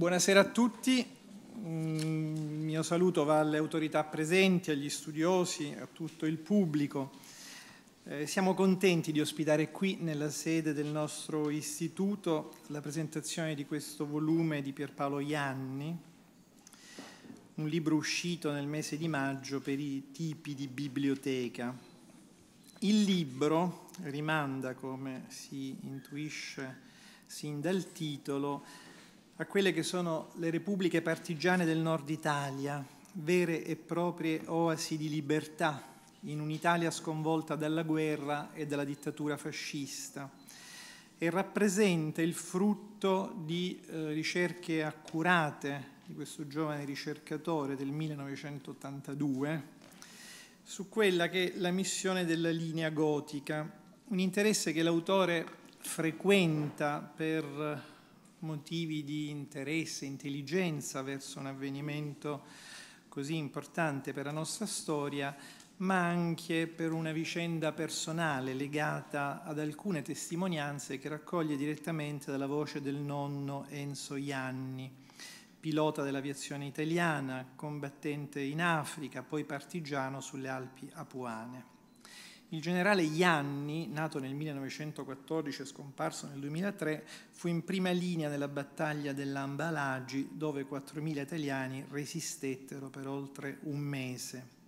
Buonasera a tutti, il mm, mio saluto va alle autorità presenti, agli studiosi, a tutto il pubblico. Eh, siamo contenti di ospitare qui nella sede del nostro istituto la presentazione di questo volume di Pierpaolo Ianni, un libro uscito nel mese di maggio per i tipi di biblioteca. Il libro rimanda, come si intuisce sin dal titolo, a quelle che sono le repubbliche partigiane del nord Italia, vere e proprie oasi di libertà in un'Italia sconvolta dalla guerra e dalla dittatura fascista e rappresenta il frutto di eh, ricerche accurate di questo giovane ricercatore del 1982 su quella che è la missione della linea gotica, un interesse che l'autore frequenta per motivi di interesse, intelligenza verso un avvenimento così importante per la nostra storia, ma anche per una vicenda personale legata ad alcune testimonianze che raccoglie direttamente dalla voce del nonno Enzo Ianni, pilota dell'aviazione italiana, combattente in Africa, poi partigiano sulle Alpi Apuane. Il generale Ianni, nato nel 1914 e scomparso nel 2003, fu in prima linea nella battaglia dell'Ambalagi, dove 4.000 italiani resistettero per oltre un mese.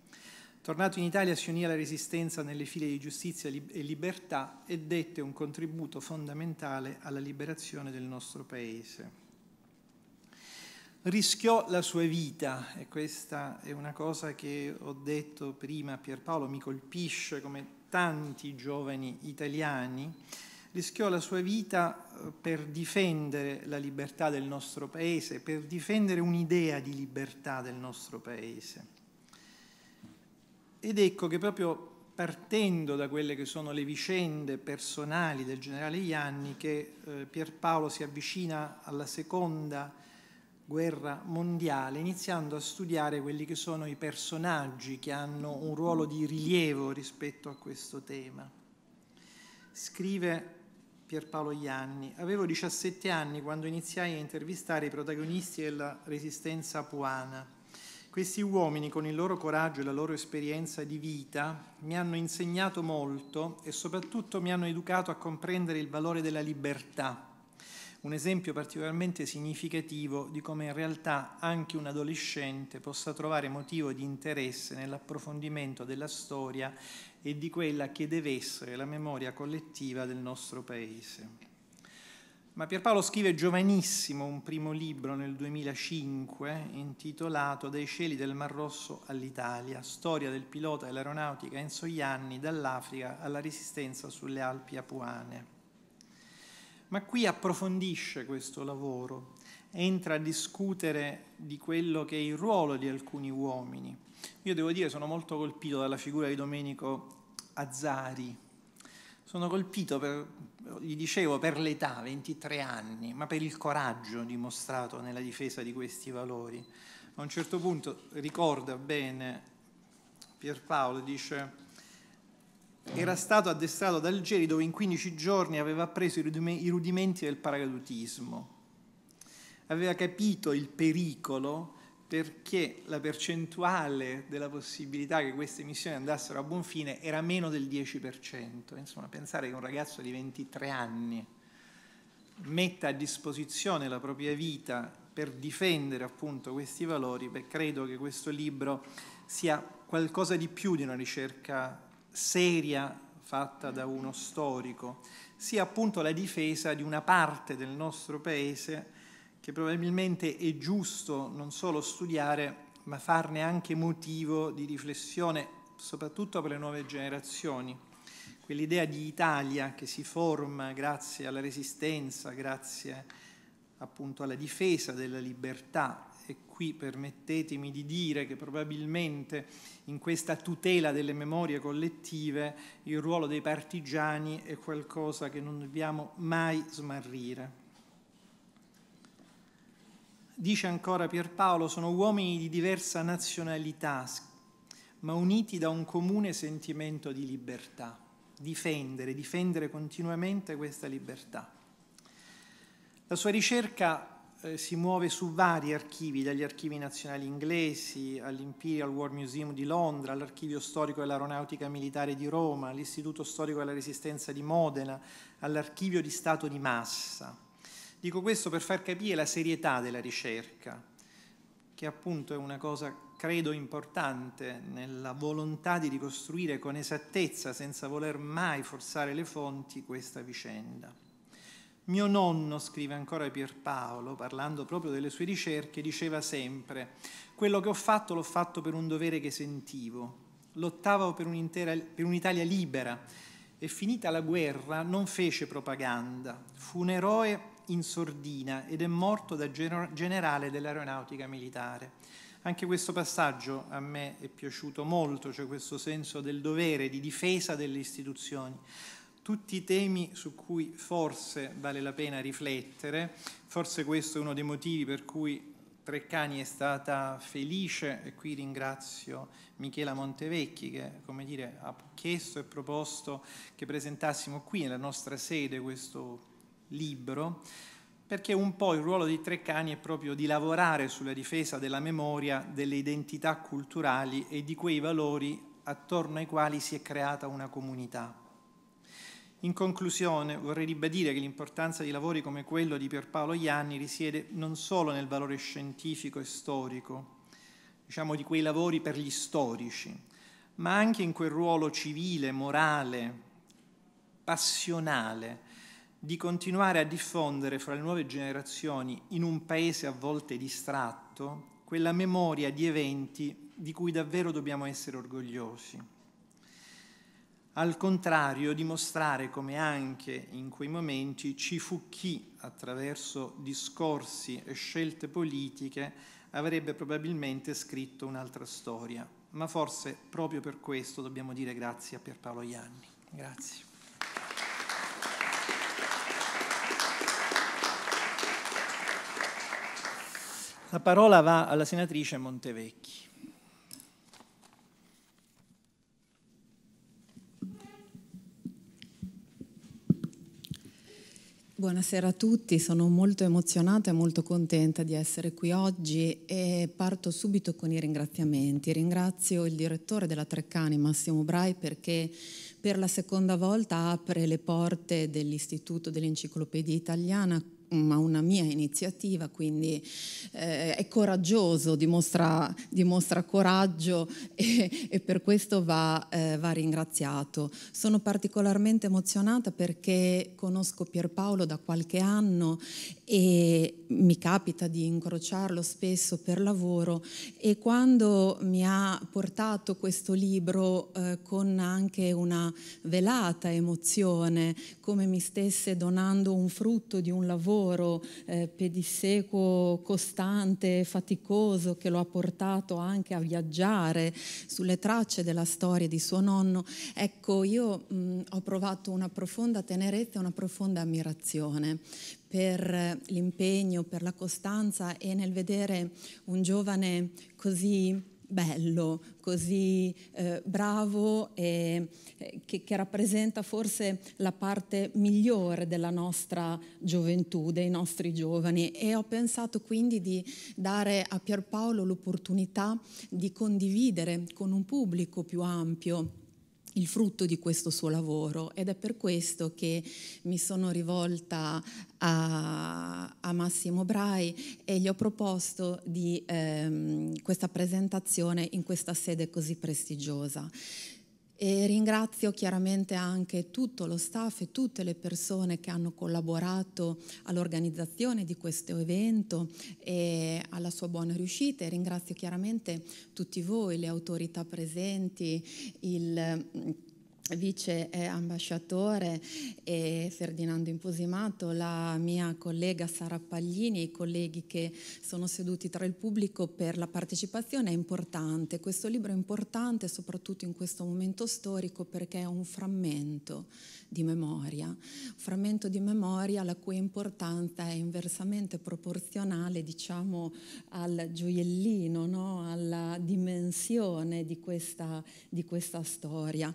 Tornato in Italia si unì alla resistenza nelle file di giustizia e libertà e dette un contributo fondamentale alla liberazione del nostro Paese rischiò la sua vita e questa è una cosa che ho detto prima a Pierpaolo, mi colpisce come tanti giovani italiani, rischiò la sua vita eh, per difendere la libertà del nostro paese, per difendere un'idea di libertà del nostro paese. Ed ecco che proprio partendo da quelle che sono le vicende personali del generale Ianni che eh, Pierpaolo si avvicina alla seconda guerra mondiale, iniziando a studiare quelli che sono i personaggi che hanno un ruolo di rilievo rispetto a questo tema. Scrive Pierpaolo Ianni, avevo 17 anni quando iniziai a intervistare i protagonisti della resistenza puana. Questi uomini con il loro coraggio e la loro esperienza di vita mi hanno insegnato molto e soprattutto mi hanno educato a comprendere il valore della libertà un esempio particolarmente significativo di come in realtà anche un adolescente possa trovare motivo di interesse nell'approfondimento della storia e di quella che deve essere la memoria collettiva del nostro Paese. Ma Pierpaolo scrive giovanissimo un primo libro nel 2005 intitolato Dai cieli del Mar Rosso all'Italia, storia del pilota dell'aeronautica Enzo Ianni dall'Africa alla resistenza sulle Alpi Apuane. Ma qui approfondisce questo lavoro, entra a discutere di quello che è il ruolo di alcuni uomini. Io devo dire sono molto colpito dalla figura di Domenico Azzari. Sono colpito, per, gli dicevo, per l'età, 23 anni, ma per il coraggio dimostrato nella difesa di questi valori. A un certo punto ricorda bene Pierpaolo, dice era stato addestrato ad Algeri dove in 15 giorni aveva appreso i rudimenti del paracadutismo. Aveva capito il pericolo perché la percentuale della possibilità che queste missioni andassero a buon fine era meno del 10%. Insomma, pensare che un ragazzo di 23 anni metta a disposizione la propria vita per difendere appunto questi valori, beh, credo che questo libro sia qualcosa di più di una ricerca seria fatta da uno storico, sia appunto la difesa di una parte del nostro Paese che probabilmente è giusto non solo studiare, ma farne anche motivo di riflessione, soprattutto per le nuove generazioni. Quell'idea di Italia che si forma grazie alla resistenza, grazie appunto alla difesa della libertà, e qui permettetemi di dire che probabilmente in questa tutela delle memorie collettive il ruolo dei partigiani è qualcosa che non dobbiamo mai smarrire. Dice ancora Pierpaolo, sono uomini di diversa nazionalità, ma uniti da un comune sentimento di libertà. Difendere, difendere continuamente questa libertà. La sua ricerca eh, si muove su vari archivi, dagli archivi nazionali inglesi all'Imperial War Museum di Londra, all'Archivio Storico dell'Aeronautica Militare di Roma, all'Istituto Storico della Resistenza di Modena, all'Archivio di Stato di Massa. Dico questo per far capire la serietà della ricerca, che appunto è una cosa credo importante nella volontà di ricostruire con esattezza, senza voler mai forzare le fonti, questa vicenda. Mio nonno, scrive ancora Pierpaolo, parlando proprio delle sue ricerche, diceva sempre, quello che ho fatto l'ho fatto per un dovere che sentivo, lottavo per, un'intera, per un'Italia libera e finita la guerra non fece propaganda, fu un eroe in sordina ed è morto da generale dell'aeronautica militare. Anche questo passaggio a me è piaciuto molto, cioè questo senso del dovere, di difesa delle istituzioni tutti i temi su cui forse vale la pena riflettere, forse questo è uno dei motivi per cui Treccani è stata felice e qui ringrazio Michela Montevecchi che dire, ha chiesto e proposto che presentassimo qui nella nostra sede questo libro, perché un po' il ruolo di Treccani è proprio di lavorare sulla difesa della memoria, delle identità culturali e di quei valori attorno ai quali si è creata una comunità. In conclusione, vorrei ribadire che l'importanza di lavori come quello di Pierpaolo Ianni risiede non solo nel valore scientifico e storico, diciamo di quei lavori per gli storici, ma anche in quel ruolo civile, morale, passionale di continuare a diffondere fra le nuove generazioni in un paese a volte distratto quella memoria di eventi di cui davvero dobbiamo essere orgogliosi al contrario dimostrare come anche in quei momenti ci fu chi, attraverso discorsi e scelte politiche, avrebbe probabilmente scritto un'altra storia. Ma forse proprio per questo dobbiamo dire grazie a Pierpaolo Ianni. Grazie. La parola va alla senatrice Montevecchi. Buonasera a tutti, sono molto emozionata e molto contenta di essere qui oggi e parto subito con i ringraziamenti. Ringrazio il direttore della Treccani, Massimo Brai, perché per la seconda volta apre le porte dell'Istituto dell'Enciclopedia Italiana ma una mia iniziativa, quindi eh, è coraggioso, dimostra, dimostra coraggio e, e, per questo va, eh, va, ringraziato. Sono particolarmente emozionata perché conosco Pierpaolo da qualche anno e mi capita di incrociarlo spesso per lavoro e quando mi ha portato questo libro eh, con anche una velata emozione, come mi stesse donando un frutto di un lavoro eh, pedissequo costante, faticoso, che lo ha portato anche a viaggiare sulle tracce della storia di suo nonno, ecco io mh, ho provato una profonda tenerezza, e una profonda ammirazione per l'impegno, per la costanza e nel vedere un giovane così bello, così eh, bravo e eh, che, che, rappresenta forse la parte migliore della nostra gioventù, dei nostri giovani e ho pensato quindi di dare a Pierpaolo l'opportunità di condividere con un pubblico più ampio il frutto di questo suo lavoro ed è per questo che mi sono rivolta a, a Massimo Brai e gli ho proposto di, ehm, questa presentazione in questa sede così prestigiosa. E ringrazio chiaramente anche tutto lo staff e tutte le persone che hanno collaborato all'organizzazione di questo evento e alla sua buona riuscita e ringrazio chiaramente tutti voi, le autorità presenti, il vice eh, ambasciatore e Ferdinando Imposimato, la mia collega Sara Paglini e i colleghi che sono seduti tra il pubblico per la partecipazione è importante. Questo libro è importante soprattutto in questo momento storico perché è un frammento di memoria, frammento di memoria la cui importanza è inversamente proporzionale diciamo, al gioiellino, no? alla dimensione di questa, di questa storia.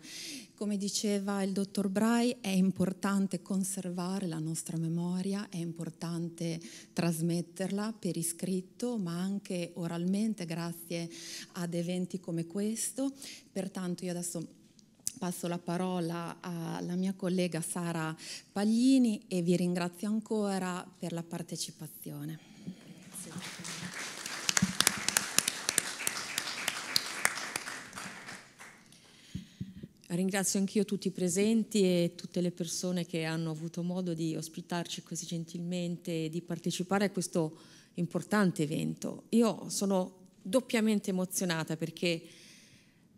Come diceva il dottor Bray, è importante conservare la nostra memoria, è importante trasmetterla per iscritto, ma anche oralmente grazie ad eventi come questo. Pertanto io adesso passo la parola alla mia collega Sara Paglini e vi ringrazio ancora per la partecipazione. Ringrazio anch'io tutti i presenti e tutte le persone che hanno avuto modo di ospitarci così gentilmente e di partecipare a questo importante evento. Io sono doppiamente emozionata perché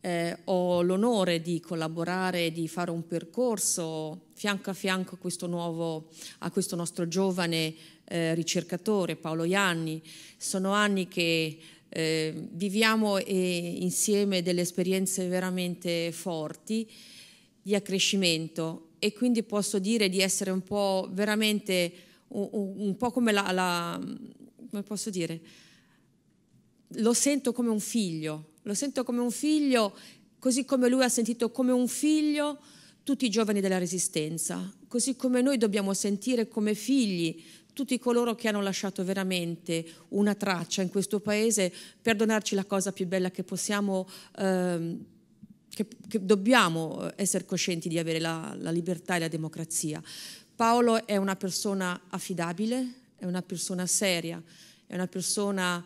eh, ho l'onore di collaborare, di fare un percorso fianco a fianco a questo, nuovo, a questo nostro giovane eh, ricercatore Paolo Ianni. Sono anni che eh, viviamo insieme delle esperienze veramente forti di accrescimento e quindi posso dire di essere un po' veramente un, un po' come la, la come posso dire lo sento come un figlio lo sento come un figlio, così come lui ha sentito come un figlio tutti i giovani della Resistenza, così come noi dobbiamo sentire come figli tutti coloro che hanno lasciato veramente una traccia in questo paese per donarci la cosa più bella che possiamo, ehm, che, che, dobbiamo eh, essere coscienti di avere la, la libertà e la democrazia. Paolo è una persona affidabile, è una persona seria, è una persona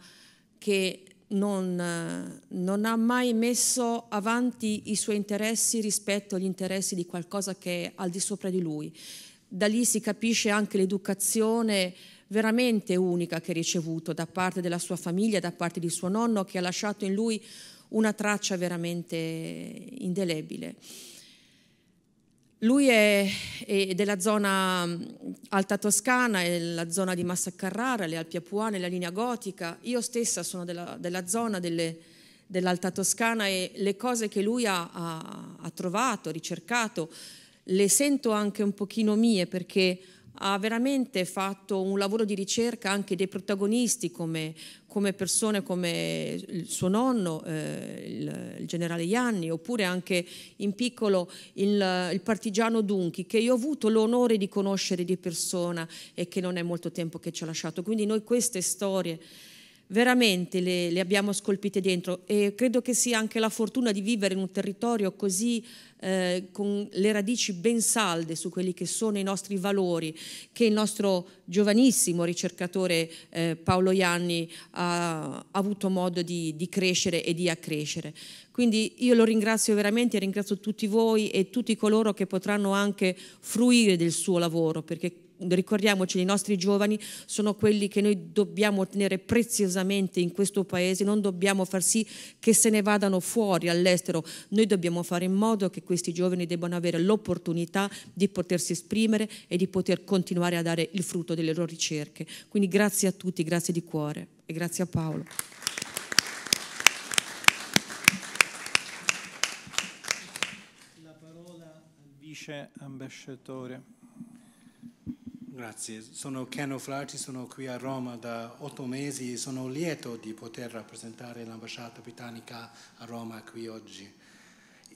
che non, eh, non, ha mai messo avanti i suoi interessi rispetto agli interessi di qualcosa che è al di sopra di lui. Da lì si capisce anche l'educazione veramente unica che ha ricevuto da parte della sua famiglia, da parte di suo nonno, che ha lasciato in lui una traccia veramente indelebile. Lui è, è della zona alta toscana, è la zona di Massa Carrara, le Alpi Apuane, la linea gotica. Io stessa sono della, della zona delle, dell'alta toscana e le cose che lui ha, ha, ha trovato, ricercato, le sento anche un pochino mie perché ha veramente fatto un lavoro di ricerca anche dei protagonisti come, come persone come il suo nonno, eh, il, il, generale Ianni, oppure anche in piccolo il, il partigiano Dunchi, che io ho avuto l'onore di conoscere di persona e che non è molto tempo che ci ha lasciato. Quindi noi queste storie veramente le, le, abbiamo scolpite dentro e credo che sia anche la fortuna di vivere in un territorio così eh, con le radici ben salde su quelli che sono i nostri valori, che il nostro giovanissimo ricercatore eh, Paolo Ianni ha, ha avuto modo di, di, crescere e di accrescere. Quindi io lo ringrazio veramente, ringrazio tutti voi e tutti coloro che potranno anche fruire del suo lavoro, perché ricordiamoci, i nostri giovani sono quelli che noi dobbiamo tenere preziosamente in questo paese, non dobbiamo far sì che se ne vadano fuori all'estero, noi dobbiamo fare in modo che questi giovani debbano avere l'opportunità di potersi esprimere e di poter continuare a dare il frutto delle loro ricerche. Quindi grazie a tutti, grazie di cuore e grazie a Paolo. vice ambasciatore. Grazie, sono Ken O'Flaherty, sono qui a Roma da otto mesi e sono lieto di poter rappresentare l'ambasciata britannica a Roma qui oggi.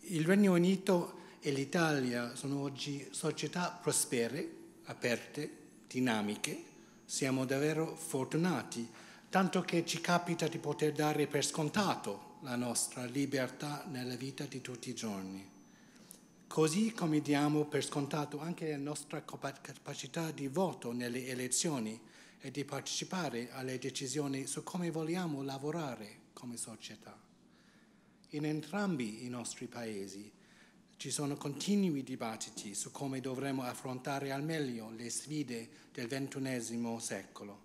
Il Regno Unito e l'Italia sono oggi società prospere, aperte, dinamiche. Siamo davvero fortunati, tanto che ci capita di poter dare per scontato la nostra libertà nella vita di tutti i giorni. Così come diamo per scontato anche la nostra capacità di voto nelle elezioni e di partecipare alle decisioni su come vogliamo lavorare come società. In entrambi i nostri paesi ci sono continui dibattiti su come dovremo affrontare al meglio le sfide del XXI secolo.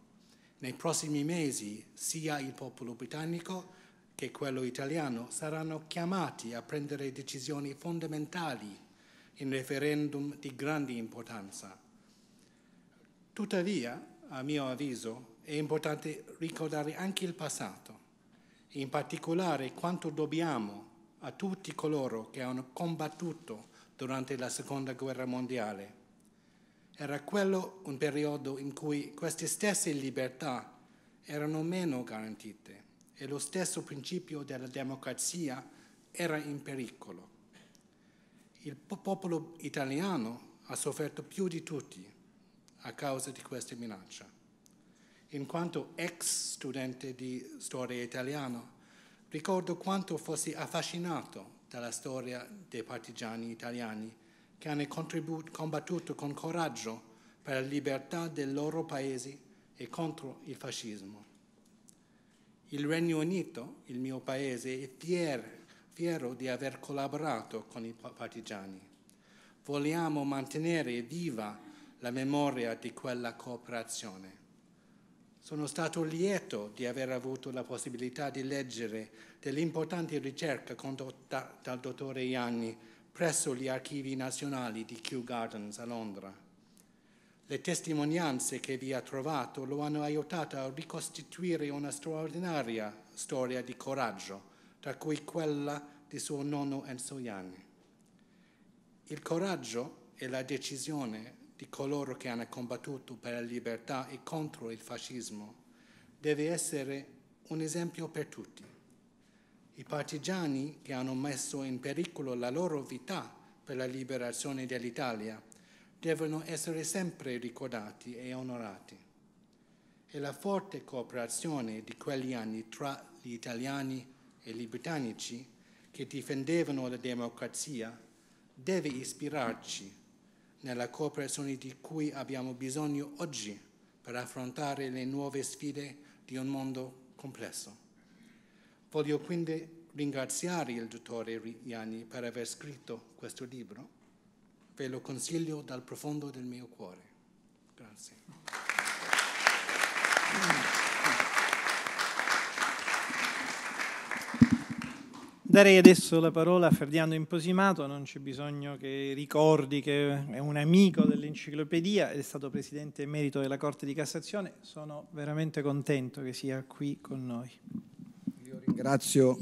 Nei prossimi mesi sia il popolo britannico che quello italiano saranno chiamati a prendere decisioni fondamentali in referendum di grande importanza. Tuttavia, a mio avviso, è importante ricordare anche il passato, in particolare quanto dobbiamo a tutti coloro che hanno combattuto durante la Seconda Guerra Mondiale. Era quello un periodo in cui queste stesse libertà erano meno garantite e lo stesso principio della democrazia era in pericolo. Il popolo italiano ha sofferto più di tutti a causa di questa minaccia. In quanto ex studente di storia italiana, ricordo quanto fossi affascinato dalla storia dei partigiani italiani che hanno combattuto con coraggio per la libertà del loro paese e contro il fascismo. Il Regno Unito, il mio paese, è fiero, fiero di aver collaborato con i partigiani. Vogliamo mantenere viva la memoria di quella cooperazione. Sono stato lieto di aver avuto la possibilità di leggere dell'importante ricerca condotta dal dottore Ianni presso gli archivi nazionali di Kew Gardens a Londra le testimonianze che vi ha trovato lo hanno aiutato a ricostituire una straordinaria storia di coraggio, tra cui quella di suo nonno Enzo Ianni. Il coraggio e la decisione di coloro che hanno combattuto per la libertà e contro il fascismo deve essere un esempio per tutti. I partigiani che hanno messo in pericolo la loro vita per la liberazione dell'Italia devono essere sempre ricordati e onorati. E la forte cooperazione di quegli anni tra gli italiani e gli britannici che difendevano la democrazia deve ispirarci nella cooperazione di cui abbiamo bisogno oggi per affrontare le nuove sfide di un mondo complesso. Voglio quindi ringraziare il dottore Riani per aver scritto questo libro Ve lo consiglio dal profondo del mio cuore. Grazie. Darei adesso la parola a Ferdinando Imposimato, non c'è bisogno che ricordi che è un amico dell'enciclopedia ed è stato presidente emerito della Corte di Cassazione. Sono veramente contento che sia qui con noi. Io ringrazio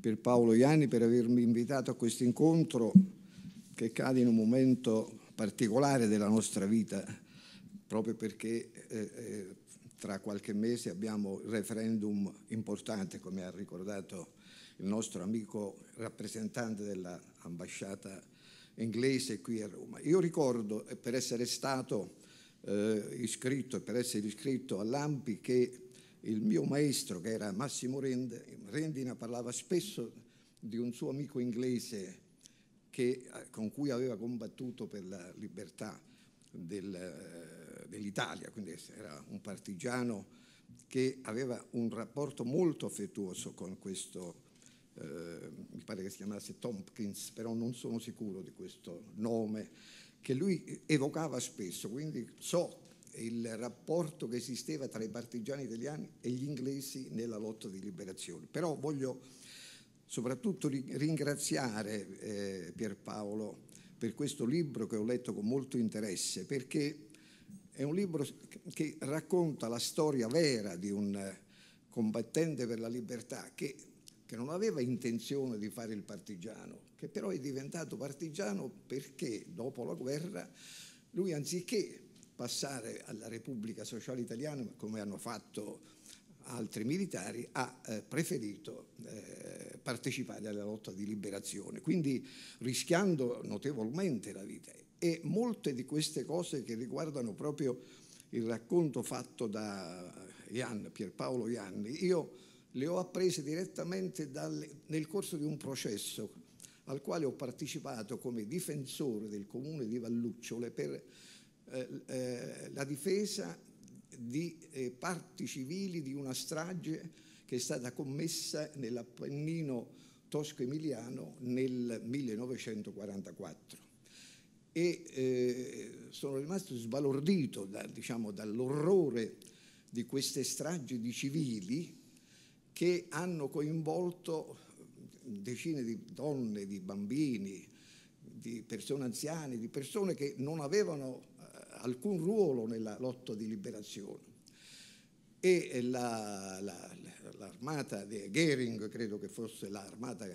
Pierpaolo Ianni per avermi invitato a questo incontro che cade in un momento particolare della nostra vita, proprio perché eh, eh, tra qualche mese abbiamo il referendum importante, come ha ricordato il nostro amico rappresentante dell'ambasciata inglese qui a Roma. Io ricordo, eh, per essere stato eh, iscritto, per essere iscritto all'AMPI, che il mio maestro, che era Massimo Rendina, parlava spesso di un suo amico inglese che, eh, con cui aveva combattuto per la libertà del, eh, dell'Italia, quindi era un partigiano che aveva un rapporto molto affettuoso con questo, eh, mi pare che si chiamasse Tompkins, però non sono sicuro di questo nome, che lui evocava spesso, quindi so il rapporto che esisteva tra i partigiani italiani e gli inglesi nella lotta di liberazione. Però voglio soprattutto ringraziare eh, Pierpaolo per questo libro che ho letto con molto interesse, perché è un libro che racconta la storia vera di un eh, combattente per la libertà che, che non aveva intenzione di fare il partigiano, che però è diventato partigiano perché dopo la guerra lui anziché passare alla Repubblica Sociale Italiana come hanno fatto altri militari, ha eh, preferito eh, partecipare alla lotta di liberazione, quindi rischiando notevolmente la vita. E molte di queste cose che riguardano proprio il racconto fatto da Ian, Pierpaolo Ianni, io le ho apprese direttamente dal, nel corso di un processo al quale ho partecipato come difensore del comune di Vallucciole per eh, eh la difesa di eh, parti civili di una strage che è stata commessa nell'Appennino tosco-emiliano nel 1944 e eh, sono rimasto sbalordito da, diciamo, dall'orrore di queste stragi di civili che hanno coinvolto decine di donne, di bambini, di persone anziane, di persone che non avevano alcun ruolo nella lotta di liberazione. E la, la, l'armata di Gering, credo che fosse l'armata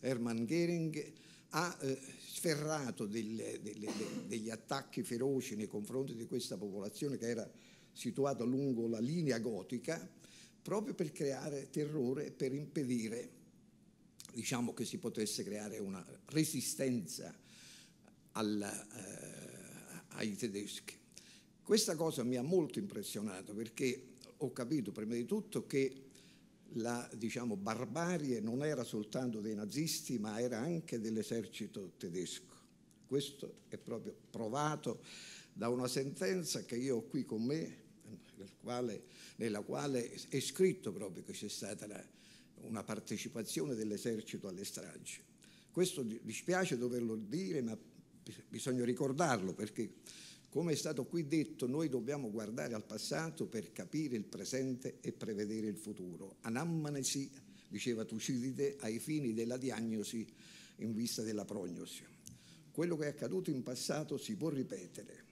Hermann Gering, ha eh, sferrato delle, delle, degli attacchi feroci nei confronti di questa popolazione che era situata lungo la linea gotica, proprio per creare terrore e per impedire diciamo, che si potesse creare una resistenza alla, eh, ai tedeschi. Questa cosa mi ha molto impressionato perché ho capito prima di tutto che la diciamo, barbarie non era soltanto dei nazisti ma era anche dell'esercito tedesco. Questo è proprio provato da una sentenza che io ho qui con me, nel quale, nella quale è scritto proprio che c'è stata la, una partecipazione dell'esercito alle stragi. Questo dispiace doverlo dire, ma bisogna ricordarlo perché come è stato qui detto, noi dobbiamo guardare al passato per capire il presente e prevedere il futuro. Anamnesi, diceva Tucidide, ai fini della diagnosi in vista della prognosi. Quello che è accaduto in passato si può ripetere.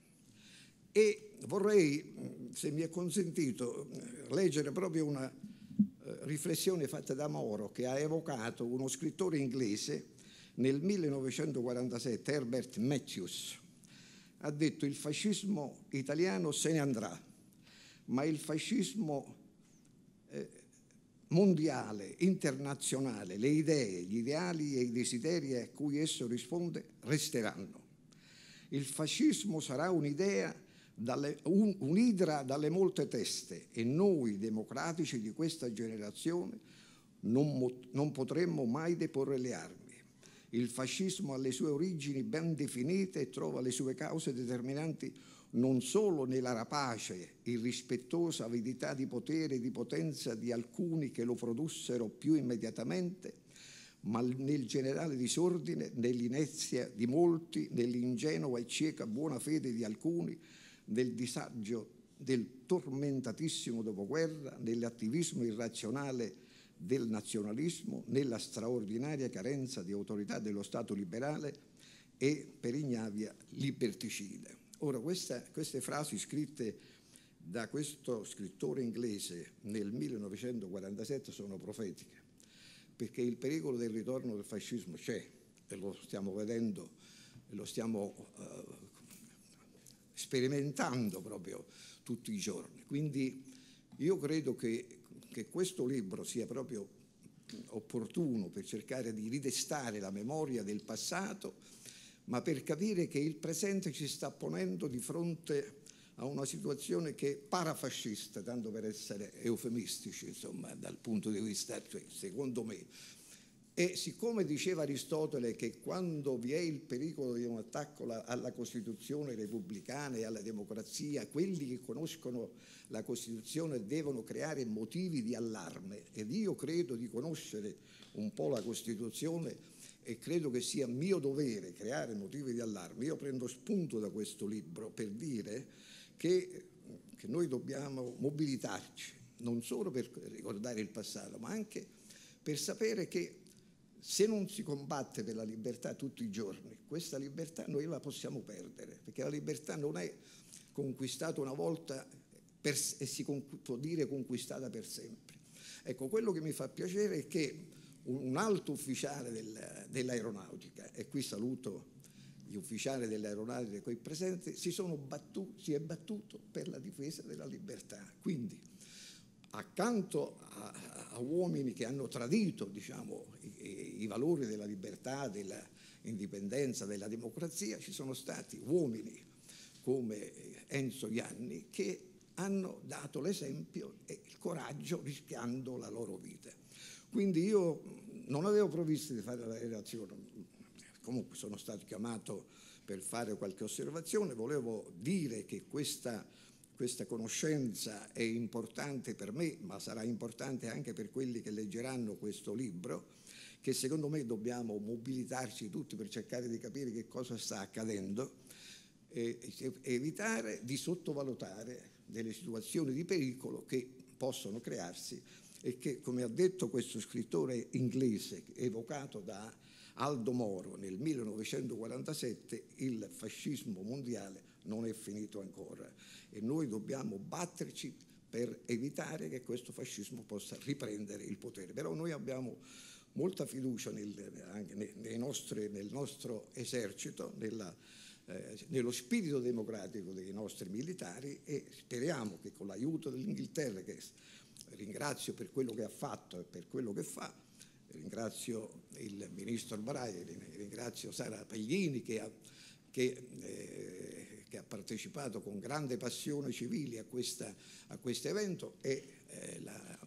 E vorrei, se mi è consentito, leggere proprio una eh, riflessione fatta da Moro che ha evocato uno scrittore inglese nel 1947 Herbert Matthews ha detto il fascismo italiano se ne andrà, ma il fascismo eh, mondiale, internazionale, le idee, gli ideali e i desideri a cui esso risponde resteranno. Il fascismo sarà un'idea, un, un'idra dalle molte teste e noi democratici di questa generazione non, non potremmo mai deporre le armi. Il fascismo ha le sue origini ben definite e trova le sue cause determinanti non solo nella rapace, irrispettosa avidità di potere e di potenza di alcuni che lo produssero più immediatamente, ma nel generale disordine, nell'inezia di molti, nell'ingenua e cieca buona fede di alcuni, nel disagio del tormentatissimo dopoguerra, nell'attivismo irrazionale del nazionalismo nella straordinaria carenza di autorità dello Stato liberale e per ignavia liberticida. Ora, questa, queste frasi scritte da questo scrittore inglese nel 1947 sono profetiche, perché il pericolo del ritorno del fascismo c'è e lo stiamo vedendo, lo stiamo eh, sperimentando proprio tutti i giorni. Quindi io credo che che questo libro sia proprio opportuno per cercare di ridestare la memoria del passato, ma per capire che il presente ci sta ponendo di fronte a una situazione che è parafascista, tanto per essere eufemistici, insomma, dal punto di vista, cioè, secondo me, e siccome diceva Aristotele che quando vi è il pericolo di un attacco alla Costituzione repubblicana e alla democrazia, quelli che conoscono la Costituzione devono creare motivi di allarme ed io credo di conoscere un po' la Costituzione e credo che sia mio dovere creare motivi di allarme. Io prendo spunto da questo libro per dire che, che noi dobbiamo mobilitarci, non solo per ricordare il passato, ma anche per sapere che se non si combatte per la libertà tutti i giorni, questa libertà noi la possiamo perdere, perché la libertà non è conquistata una volta per, e si può dire conquistata per sempre. Ecco, quello che mi fa piacere è che un alto ufficiale del, dell'aeronautica, e qui saluto gli ufficiali dell'aeronautica qui presenti, si, battuti, si è battuto per la difesa della libertà. Quindi, accanto a, uomini che hanno tradito diciamo, i, i, valori della libertà, dell'indipendenza, della democrazia, ci sono stati uomini come Enzo Ianni che hanno dato l'esempio e il coraggio rischiando la loro vita. Quindi io non avevo provvisto di fare la relazione, comunque sono stato chiamato per fare qualche osservazione, volevo dire che questa questa conoscenza è importante per me, ma sarà importante anche per quelli che leggeranno questo libro, che secondo me dobbiamo mobilitarci tutti per cercare di capire che cosa sta accadendo e evitare di sottovalutare delle situazioni di pericolo che possono crearsi e che, come ha detto questo scrittore inglese evocato da Aldo Moro nel 1947, il fascismo mondiale non è finito ancora e noi dobbiamo batterci per evitare che questo fascismo possa riprendere il potere. Però noi abbiamo molta fiducia nel, anche nei nostri, nel nostro esercito, nella, eh, nello spirito democratico dei nostri militari e speriamo che con l'aiuto dell'Inghilterra, che ringrazio per quello che ha fatto e per quello che fa, ringrazio il ministro Braia, ringrazio Sara Paglini che ha che eh, che ha partecipato con grande passione civile a, questa, a questo evento, e eh, la,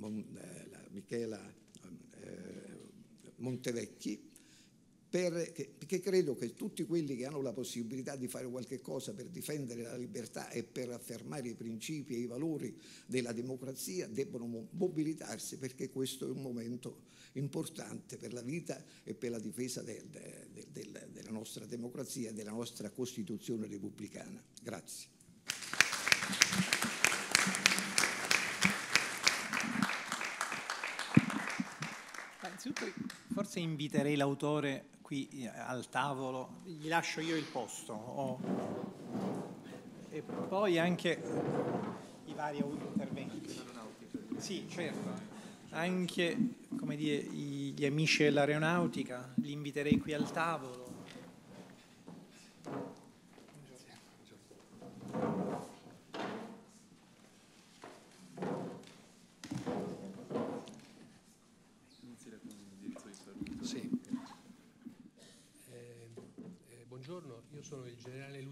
eh, la, Michela eh, Montevecchi, per, che, perché credo che tutti quelli che hanno la possibilità di fare qualche cosa per difendere la libertà e per affermare i principi e i valori della democrazia debbano mobilitarsi perché questo è un momento importante per la vita e per la difesa del, del, del, della nostra democrazia e della nostra Costituzione repubblicana. Grazie. Innanzitutto forse inviterei l'autore qui eh, al tavolo, gli lascio io il posto. Oh. E poi anche eh, i vari interventi. Sì, certo anche dire, gli amici dell'aeronautica, li inviterei qui al tavolo.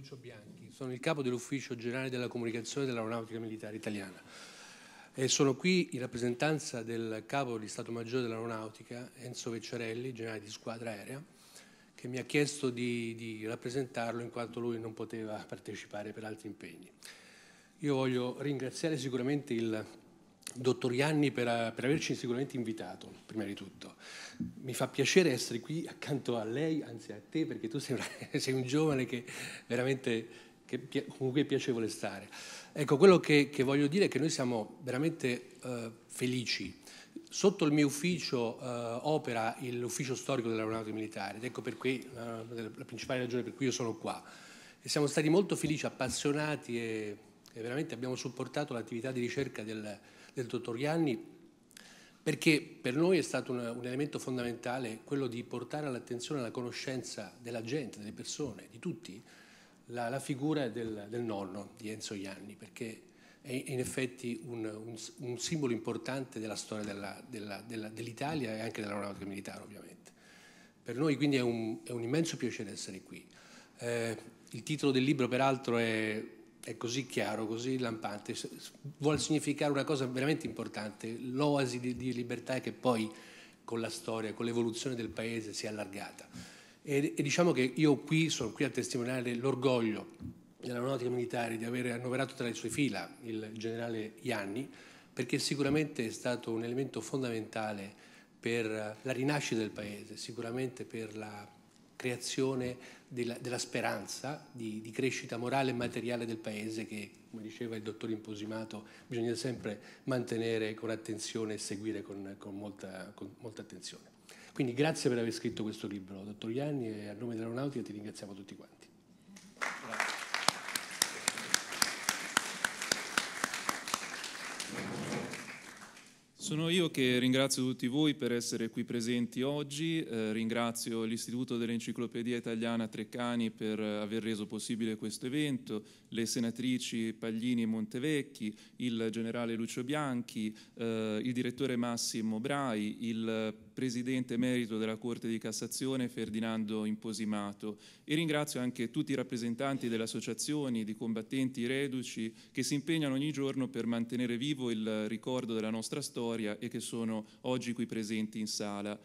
Ferruccio Bianchi, sono il capo dell'Ufficio Generale della Comunicazione dell'Aeronautica Militare Italiana. E sono qui in rappresentanza del capo di Stato Maggiore dell'Aeronautica, Enzo Vecciarelli, generale di squadra aerea, che mi ha chiesto di, di, rappresentarlo in quanto lui non poteva partecipare per altri impegni. Io voglio ringraziare sicuramente il dottor Ianni per, per, averci sicuramente invitato, prima di tutto. Mi fa piacere essere qui accanto a lei, anzi a te, perché tu sei, una, sei un giovane che veramente, che, con cui è piacevole stare. Ecco, quello che, che, voglio dire è che noi siamo veramente eh, felici. Sotto il mio ufficio eh, opera l'ufficio storico dell'aeronautica militare ed ecco per cui, eh, la principale ragione per cui io sono qua. E siamo stati molto felici, appassionati e, e veramente abbiamo supportato l'attività di ricerca del, del dottor Ianni, perché per noi è stato un, un elemento fondamentale quello di portare all'attenzione, alla conoscenza della gente, delle persone, di tutti, la, la figura del, del, nonno di Enzo Ianni, perché è in effetti un, un, un simbolo importante della storia dell'Italia e anche dell'aeronautica militare ovviamente. Per noi quindi è un, è immenso piacere essere qui. Eh, il titolo del libro peraltro è è così chiaro, così lampante, vuol significare una cosa veramente importante, l'oasi di, di libertà che poi con la storia, con l'evoluzione del paese si è allargata. E, e diciamo che io qui sono qui a testimoniare l'orgoglio dell'aeronautica militare di avere annoverato tra le sue fila il generale Ianni, perché sicuramente è stato un elemento fondamentale per la rinascita del paese, sicuramente per la creazione della, della speranza di, di, crescita morale e materiale del Paese che, come diceva il dottor Imposimato, bisogna sempre mantenere con attenzione e seguire con, con, molta, con molta attenzione. Quindi grazie per aver scritto questo libro, dottor Ianni, e a nome dell'Aeronautica ti ringraziamo tutti quanti. Grazie. Sono io che ringrazio tutti voi per essere qui presenti oggi, eh, ringrazio l'Istituto dell'Enciclopedia Italiana Treccani per eh, aver reso possibile questo evento, le senatrici Paglini e Montevecchi, il generale Lucio Bianchi, eh, il direttore Massimo Brai, il presidente emerito della Corte di Cassazione Ferdinando Imposimato e ringrazio anche tutti i rappresentanti delle associazioni di combattenti reduci che si impegnano ogni giorno per mantenere vivo il ricordo della nostra storia e che sono oggi qui presenti in sala.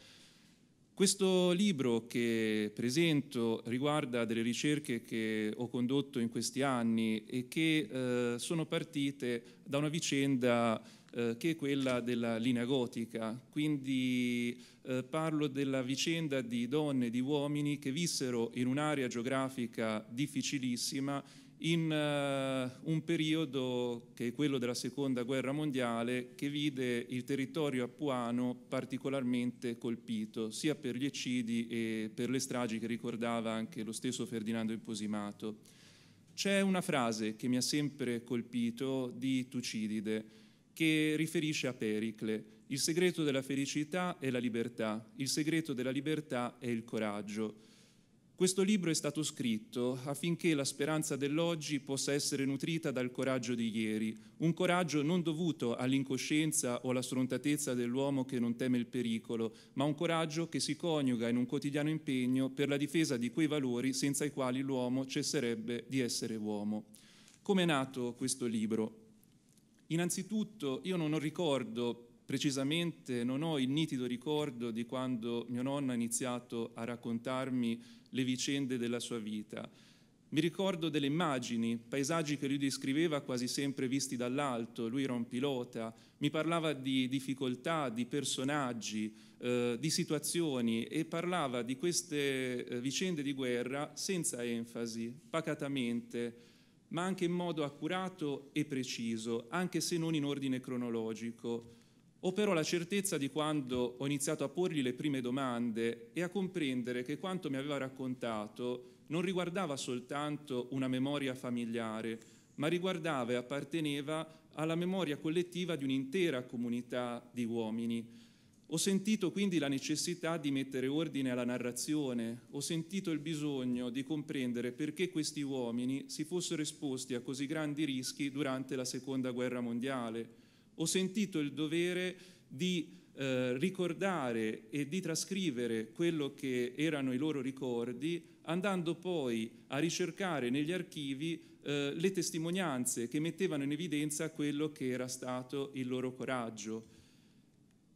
Questo libro che presento riguarda delle ricerche che ho condotto in questi anni e che eh, sono partite da una vicenda eh, che è quella della linea gotica. Quindi eh, parlo della vicenda di donne e di uomini che vissero in un'area geografica difficilissima in uh, un periodo che è quello della seconda guerra mondiale che vide il territorio appuano particolarmente colpito sia per gli eccidi che per le stragi che ricordava anche lo stesso Ferdinando Imposimato. C'è una frase che mi ha sempre colpito di Tucidide, che riferisce a Pericle. Il segreto della felicità è la libertà, il segreto della libertà è il coraggio. Questo libro è stato scritto affinché la speranza dell'oggi possa essere nutrita dal coraggio di ieri, un coraggio non dovuto all'incoscienza o alla sfrontatezza dell'uomo che non teme il pericolo, ma un coraggio che si coniuga in un quotidiano impegno per la difesa di quei valori senza i quali l'uomo cesserebbe di essere uomo. Come è nato questo libro? Innanzitutto io non ricordo precisamente, non ho il nitido ricordo di quando mio nonno ha iniziato a raccontarmi le vicende della sua vita. Mi ricordo delle immagini, paesaggi che lui descriveva quasi sempre visti dall'alto, lui era un pilota, mi parlava di difficoltà, di personaggi, eh, di situazioni e parlava di queste eh, vicende di guerra senza enfasi, pacatamente, ma anche in modo accurato e preciso, anche se non in ordine cronologico. Ho però la certezza di quando ho iniziato a porgli le prime domande e a comprendere che quanto mi aveva raccontato non riguardava soltanto una memoria familiare, ma riguardava e apparteneva alla memoria collettiva di un'intera comunità di uomini ho sentito quindi la necessità di mettere ordine alla narrazione, ho sentito il bisogno di comprendere perché questi uomini si fossero esposti a così grandi rischi durante la Seconda Guerra Mondiale, ho sentito il dovere di eh, ricordare e di trascrivere quello che erano i loro ricordi, andando poi a ricercare negli archivi eh, le testimonianze che mettevano in evidenza quello che era stato il loro coraggio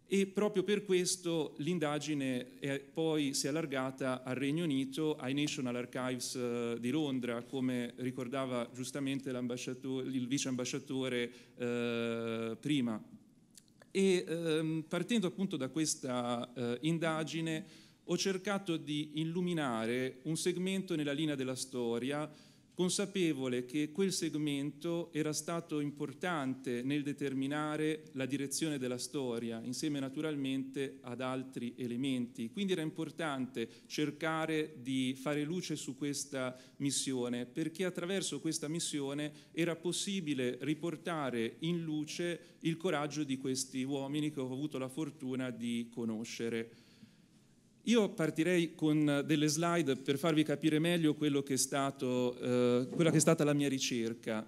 e proprio per questo l'indagine è, poi si è allargata al Regno Unito, ai National Archives eh, di Londra, come ricordava giustamente il viceambasciatore eh, prima. E ehm, partendo appunto da questa eh, indagine ho cercato di illuminare un segmento nella linea della storia consapevole che quel segmento era stato importante nel determinare la direzione della storia, insieme naturalmente ad altri elementi. Quindi era importante cercare di fare luce su questa missione, perché attraverso questa missione era possibile riportare in luce il coraggio di questi uomini che ho avuto la fortuna di conoscere. Io partirei con eh, delle slide per farvi capire meglio che stato, eh, quella che è stata la mia ricerca.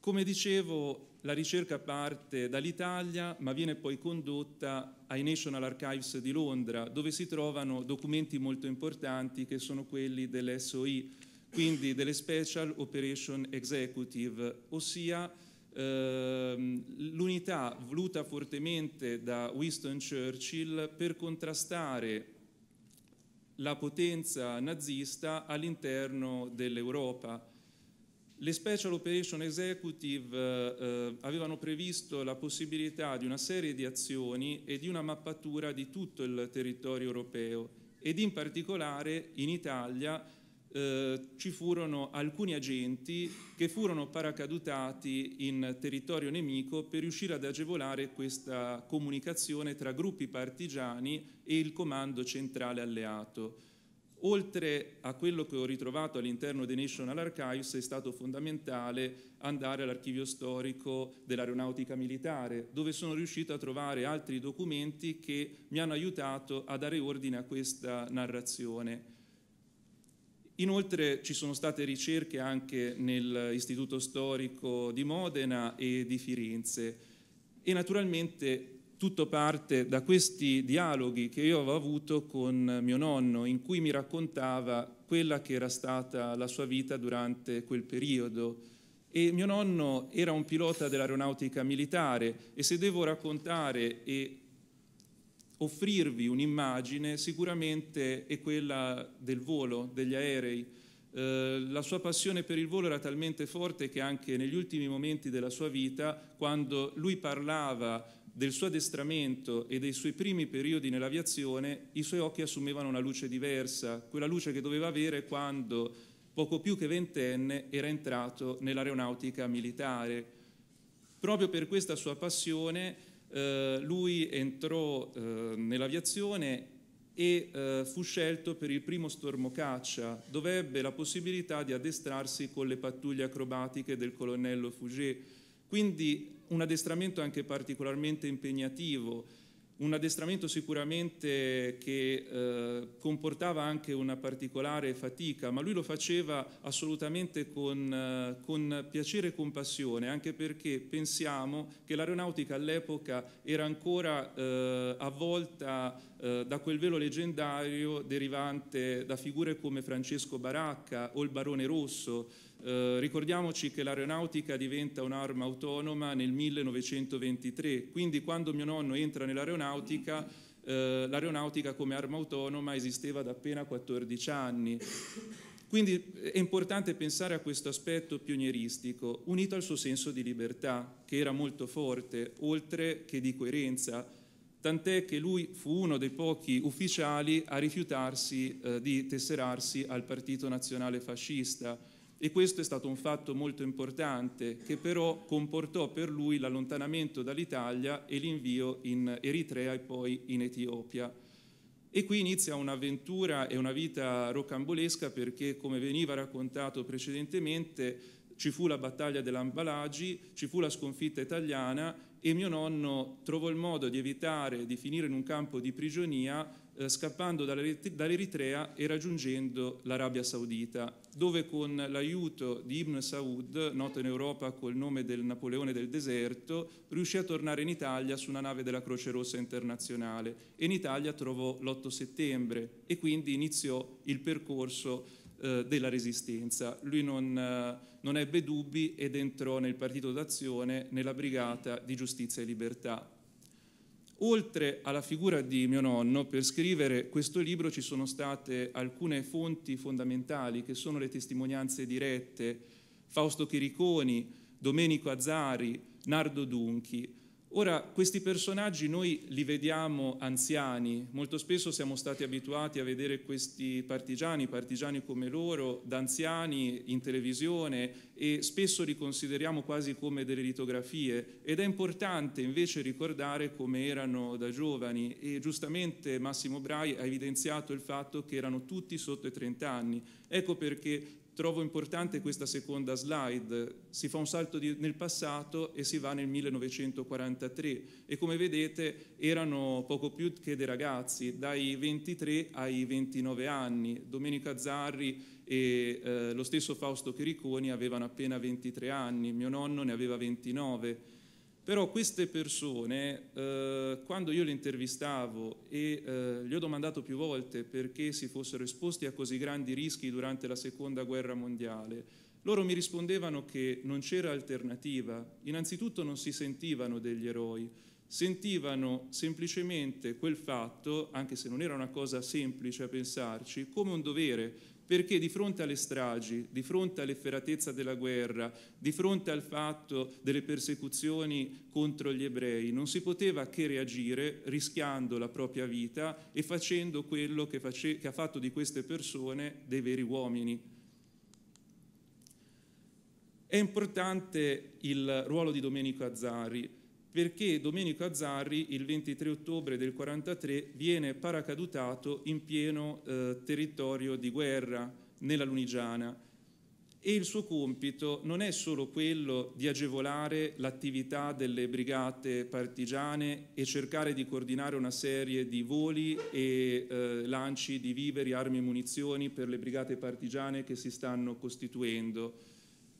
Come dicevo, la ricerca parte dall'Italia, ma viene poi condotta ai National Archives di Londra, dove si trovano documenti molto importanti che sono quelli dell'SOI, quindi delle Special Operation Executive, ossia Ehm, l'unità voluta fortemente da Winston Churchill per contrastare la potenza nazista all'interno dell'Europa. Le Special Operation Executive eh, avevano previsto la possibilità di una serie di azioni e di una mappatura di tutto il territorio europeo ed in particolare in Italia eh, ci furono alcuni agenti che furono paracadutati in territorio nemico per riuscire ad agevolare questa comunicazione tra gruppi partigiani e il comando centrale alleato. Oltre a quello che ho ritrovato all'interno dei National Archives è stato fondamentale andare all'archivio storico dell'aeronautica militare, dove sono riuscito a trovare altri documenti che mi hanno aiutato a dare ordine a questa narrazione. Inoltre ci sono state ricerche anche nell'Istituto Storico di Modena e di Firenze e naturalmente tutto parte da questi dialoghi che io avevo avuto con mio nonno in cui mi raccontava quella che era stata la sua vita durante quel periodo. E mio nonno era un pilota dell'aeronautica militare e se devo raccontare e offrirvi un'immagine sicuramente è quella del volo, degli aerei. Eh, la sua passione per il volo era talmente forte che anche negli ultimi momenti della sua vita, quando lui parlava del suo addestramento e dei suoi primi periodi nell'aviazione, i suoi occhi assumevano una luce diversa, quella luce che doveva avere quando, poco più che ventenne, era entrato nell'aeronautica militare. Proprio per questa sua passione eh, lui entrò eh, nell'aviazione e eh, fu scelto per il primo stormocaccia, dove ebbe la possibilità di addestrarsi con le pattuglie acrobatiche del colonnello Fouget. Quindi un addestramento anche particolarmente impegnativo, un addestramento sicuramente che eh, comportava anche una particolare fatica, ma lui lo faceva assolutamente con, eh, con piacere e compassione, anche perché pensiamo che l'aeronautica all'epoca era ancora eh, avvolta eh, da quel velo leggendario derivante da figure come Francesco Baracca o il Barone Rosso, eh, ricordiamoci che l'aeronautica diventa un'arma autonoma nel 1923, quindi quando mio nonno entra nell'aeronautica, eh, l'aeronautica come arma autonoma esisteva da appena 14 anni. Quindi eh, è importante pensare a questo aspetto pionieristico, unito al suo senso di libertà, che era molto forte, oltre che di coerenza, tant'è che lui fu uno dei pochi ufficiali a rifiutarsi eh, di tesserarsi al Partito Nazionale Fascista e questo è stato un fatto molto importante che però comportò per lui l'allontanamento dall'Italia e l'invio in Eritrea e poi in Etiopia. E qui inizia un'avventura e una vita rocambolesca perché, come veniva raccontato precedentemente, ci fu la battaglia dell'Ambalagi, ci fu la sconfitta italiana e mio nonno trovò il modo di evitare di finire in un campo di prigionia eh, scappando dall'Eritrea e raggiungendo l'Arabia Saudita, dove con l'aiuto di Ibn Saud, noto in Europa col nome del Napoleone del deserto, riuscì a tornare in Italia su una nave della Croce Rossa internazionale e in Italia trovò l'8 settembre e quindi iniziò il percorso eh, della resistenza. Lui non, non, ebbe dubbi ed entrò nel partito d'azione, nella brigata di giustizia e libertà. Oltre alla figura di mio nonno, per scrivere questo libro ci sono state alcune fonti fondamentali che sono le testimonianze dirette, Fausto Chiriconi, Domenico Azzari, Nardo Dunchi, Ora, questi personaggi noi li vediamo anziani, molto spesso siamo stati abituati a vedere questi partigiani, partigiani come loro, da anziani in televisione e spesso li consideriamo quasi come delle litografie ed è importante invece ricordare come erano da giovani e giustamente Massimo Brai ha evidenziato il fatto che erano tutti sotto i 30 anni. Ecco perché Trovo importante questa seconda slide, si fa un salto di, nel passato e si va nel 1943 e come vedete erano poco più che dei ragazzi, dai 23 ai 29 anni, Domenico Azzarri e eh, lo stesso Fausto Chiriconi avevano appena 23 anni, mio nonno ne aveva 29 però queste persone, eh, quando io le intervistavo e eh, gli ho domandato più volte perché si fossero esposti a così grandi rischi durante la seconda guerra mondiale, loro mi rispondevano che non c'era alternativa. Innanzitutto non si sentivano degli eroi, sentivano semplicemente quel fatto, anche se non era una cosa semplice a pensarci, come un dovere, perché di fronte alle stragi, di fronte all'efferatezza della guerra, di fronte al fatto delle persecuzioni contro gli ebrei, non si poteva che reagire rischiando la propria vita e facendo quello che, face- che ha fatto di queste persone dei veri uomini. È importante il ruolo di Domenico Azzari perché Domenico Azzarri il 23 ottobre del 43 viene paracadutato in pieno eh, territorio di guerra nella Lunigiana e il suo compito non è solo quello di agevolare l'attività delle brigate partigiane e cercare di coordinare una serie di voli e eh, lanci di viveri, armi e munizioni per le brigate partigiane che si stanno costituendo,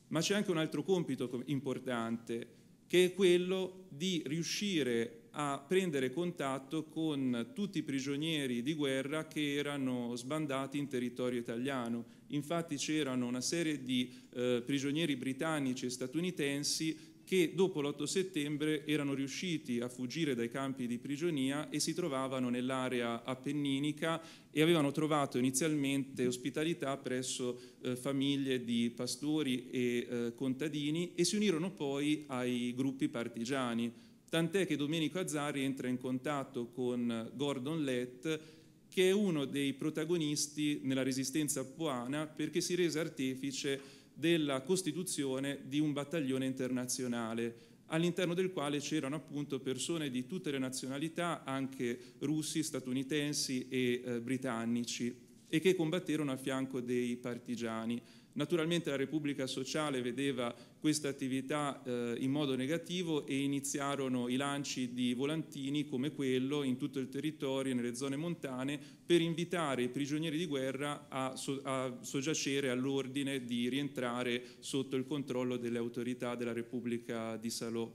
ma c'è anche un altro compito importante, che è quello di riuscire a prendere contatto con tutti i prigionieri di guerra che erano sbandati in territorio italiano. Infatti c'erano una serie di eh, prigionieri britannici e statunitensi che dopo l'8 settembre erano riusciti a fuggire dai campi di prigionia e si trovavano nell'area appenninica e avevano trovato inizialmente ospitalità presso eh, famiglie di pastori e eh, contadini e si unirono poi ai gruppi partigiani. Tant'è che Domenico Azzari entra in contatto con Gordon Lett che è uno dei protagonisti nella resistenza puana perché si rese artefice della costituzione di un battaglione internazionale all'interno del quale c'erano appunto persone di tutte le nazionalità, anche russi, statunitensi e eh, britannici, e che combatterono a fianco dei partigiani. Naturalmente la Repubblica Sociale vedeva questa attività eh, in modo negativo e iniziarono i lanci di volantini come quello in tutto il territorio, nelle zone montane, per invitare i prigionieri di guerra a, so a soggiacere all'ordine di rientrare sotto il controllo delle autorità della Repubblica di Salò.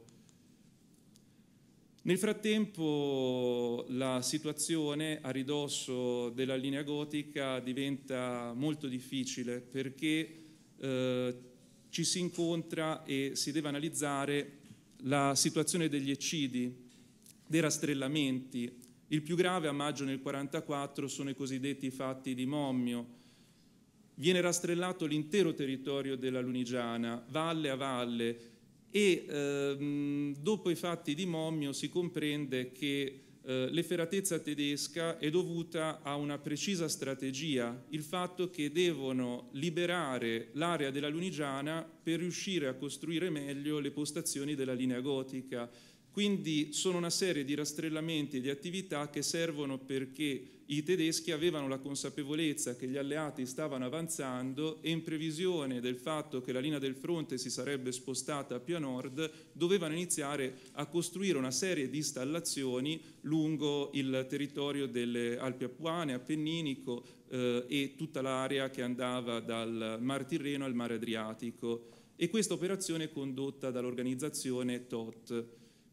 Nel frattempo la situazione a ridosso della linea gotica diventa molto difficile perché eh, ci si incontra e si deve analizzare la situazione degli eccidi, dei rastrellamenti. Il più grave a maggio del 1944 sono i cosiddetti fatti di Mommio. Viene rastrellato l'intero territorio della Lunigiana, valle a valle, e ehm, dopo i fatti di Mommio si comprende che eh, l'efferatezza tedesca è dovuta a una precisa strategia, il fatto che devono liberare l'area della Lunigiana per riuscire a costruire meglio le postazioni della linea gotica. Quindi sono una serie di rastrellamenti e di attività che servono perché i tedeschi avevano la consapevolezza che gli alleati stavano avanzando e in previsione del fatto che la linea del fronte si sarebbe spostata più a nord, dovevano iniziare a costruire una serie di installazioni lungo il territorio delle Alpi Appuane, Appenninico eh, e tutta l'area che andava dal Mar Tirreno al Mar Adriatico. E questa operazione condotta dall'organizzazione TOT,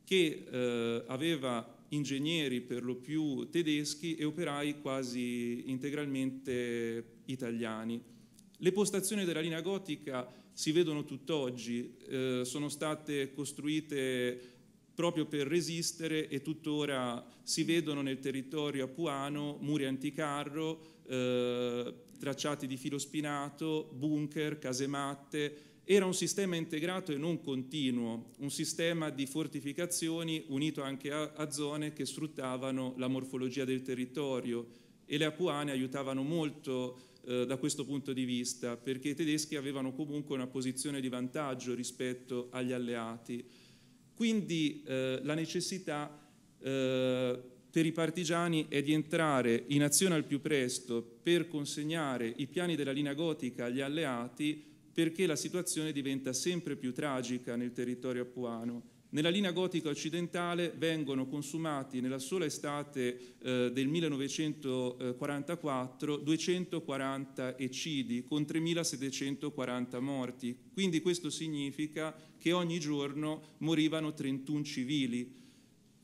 che eh, aveva ingegneri per lo più tedeschi e operai quasi integralmente italiani. Le postazioni della linea gotica si vedono tutt'oggi, eh, sono state costruite proprio per resistere e tuttora si vedono nel territorio apuano muri anticarro, eh, tracciati di filo spinato, bunker, casematte, era un sistema integrato e non continuo, un sistema di fortificazioni unito anche a, a zone che sfruttavano la morfologia del territorio e le Apuane aiutavano molto eh, da questo punto di vista perché i tedeschi avevano comunque una posizione di vantaggio rispetto agli alleati. Quindi eh, la necessità eh, per i partigiani è di entrare in azione al più presto per consegnare i piani della linea gotica agli alleati perché la situazione diventa sempre più tragica nel territorio appuano. Nella linea gotica occidentale vengono consumati nella sola estate eh, del 1944 240 eccidi con 3.740 morti. Quindi questo significa che ogni giorno morivano 31 civili.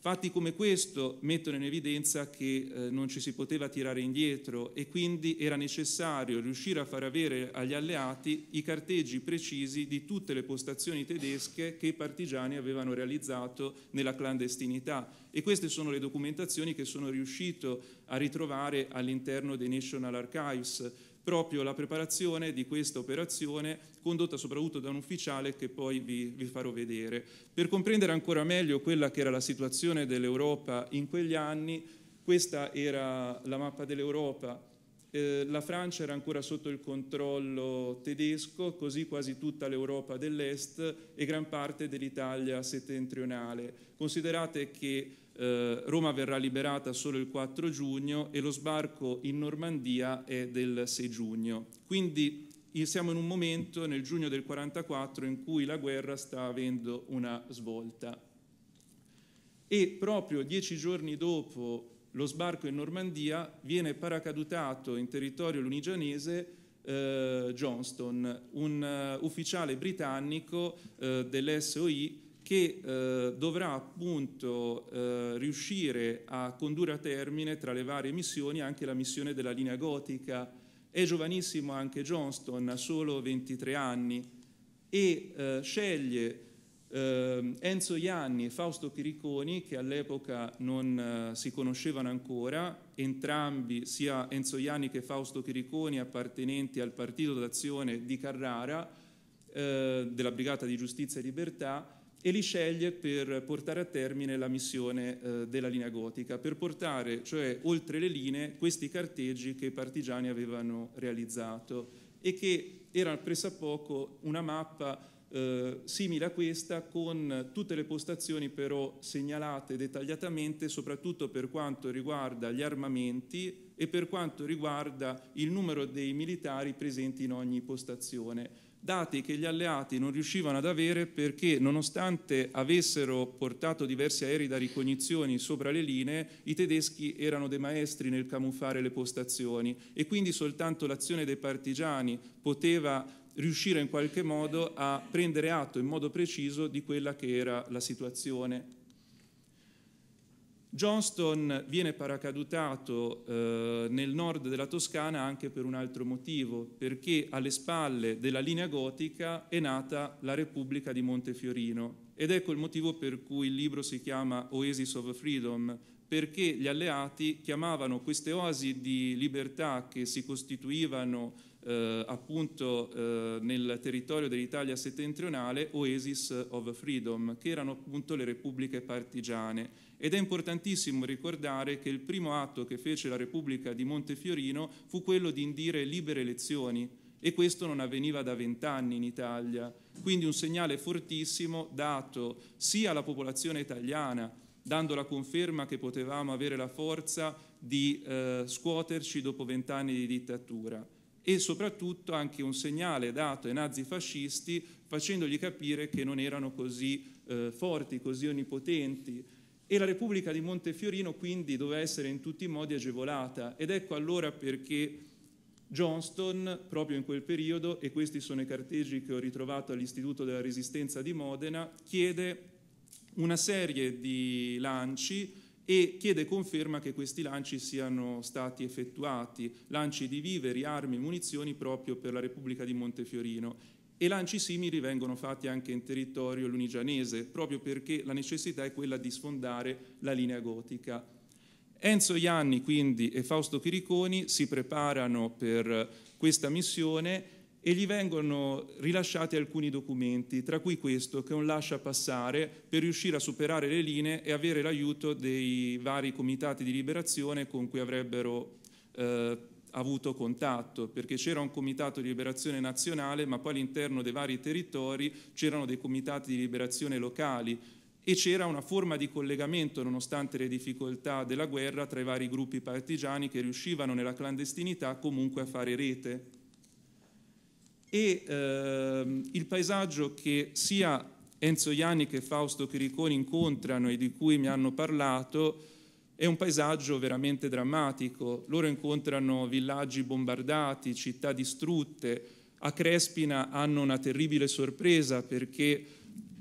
Fatti come questo mettono in evidenza che eh, non ci si poteva tirare indietro e quindi era necessario riuscire a far avere agli alleati i carteggi precisi di tutte le postazioni tedesche che i partigiani avevano realizzato nella clandestinità e queste sono le documentazioni che sono riuscito a ritrovare all'interno dei National Archives proprio la preparazione di questa operazione condotta soprattutto da un ufficiale che poi vi, vi farò vedere. Per comprendere ancora meglio quella che era la situazione dell'Europa in quegli anni, questa era la mappa dell'Europa eh, la Francia era ancora sotto il controllo tedesco, così quasi tutta l'Europa dell'Est e gran parte dell'Italia settentrionale. Considerate che eh, Roma verrà liberata solo il 4 giugno e lo sbarco in Normandia è del 6 giugno. Quindi siamo in un momento, nel giugno del 44, in cui la guerra sta avendo una svolta. E proprio dieci giorni dopo lo sbarco in Normandia viene paracadutato in territorio lunigianese eh, Johnston, un uh, ufficiale britannico eh, dell'SOI che eh, dovrà appunto eh, riuscire a condurre a termine tra le varie missioni anche la missione della linea gotica. È giovanissimo anche Johnston, ha solo 23 anni e eh, sceglie eh, Enzo Ianni e Fausto Chiriconi, che all'epoca non eh, si conoscevano ancora, entrambi, sia Enzo Ianni che Fausto Chiriconi, appartenenti al Partito d'Azione di Carrara, eh, della Brigata di Giustizia e Libertà, e li sceglie per portare a termine la missione eh, della linea gotica, per portare, cioè oltre le linee, questi carteggi che i partigiani avevano realizzato e che era pressappoco una mappa eh, simile a questa con tutte le postazioni però segnalate dettagliatamente soprattutto per quanto riguarda gli armamenti e per quanto riguarda il numero dei militari presenti in ogni postazione dati che gli alleati non riuscivano ad avere perché nonostante avessero portato diversi aerei da ricognizioni sopra le linee, i tedeschi erano dei maestri nel camuffare le postazioni e quindi soltanto l'azione dei partigiani poteva riuscire in qualche modo a prendere atto in modo preciso di quella che era la situazione Johnston viene paracadutato eh, nel nord della Toscana anche per un altro motivo, perché alle spalle della linea gotica è nata la Repubblica di Montefiorino ed ecco il motivo per cui il libro si chiama Oasis of Freedom, perché gli alleati chiamavano queste oasi di libertà che si costituivano eh, appunto eh, nel territorio dell'Italia settentrionale Oasis of Freedom, che erano appunto le repubbliche partigiane. Ed è importantissimo ricordare che il primo atto che fece la Repubblica di Montefiorino fu quello di indire libere elezioni e questo non avveniva da vent'anni in Italia. Quindi un segnale fortissimo dato sia alla popolazione italiana dando la conferma che potevamo avere la forza di eh, scuoterci dopo vent'anni di dittatura e soprattutto anche un segnale dato ai nazifascisti facendogli capire che non erano così eh, forti, così onnipotenti. E la Repubblica di Montefiorino quindi doveva essere in tutti i modi agevolata ed ecco allora perché Johnston, proprio in quel periodo, e questi sono i carteggi che ho ritrovato all'Istituto della Resistenza di Modena, chiede una serie di lanci e chiede conferma che questi lanci siano stati effettuati, lanci di viveri, armi, e munizioni proprio per la Repubblica di Montefiorino e lanci simili vengono fatti anche in territorio lunigianese, proprio perché la necessità è quella di sfondare la linea gotica. Enzo Ianni quindi e Fausto Chiriconi si preparano per questa missione e gli vengono rilasciati alcuni documenti, tra cui questo che è un lascia passare per riuscire a superare le linee e avere l'aiuto dei vari comitati di liberazione con cui avrebbero eh, avuto contatto, perché c'era un comitato di liberazione nazionale, ma poi all'interno dei vari territori c'erano dei comitati di liberazione locali e c'era una forma di collegamento, nonostante le difficoltà della guerra, tra i vari gruppi partigiani che riuscivano nella clandestinità comunque a fare rete e ehm, il paesaggio che sia Enzo Ianni che Fausto Chiriconi incontrano e di cui mi hanno parlato è un paesaggio veramente drammatico. Loro incontrano villaggi bombardati, città distrutte. A Crespina hanno una terribile sorpresa perché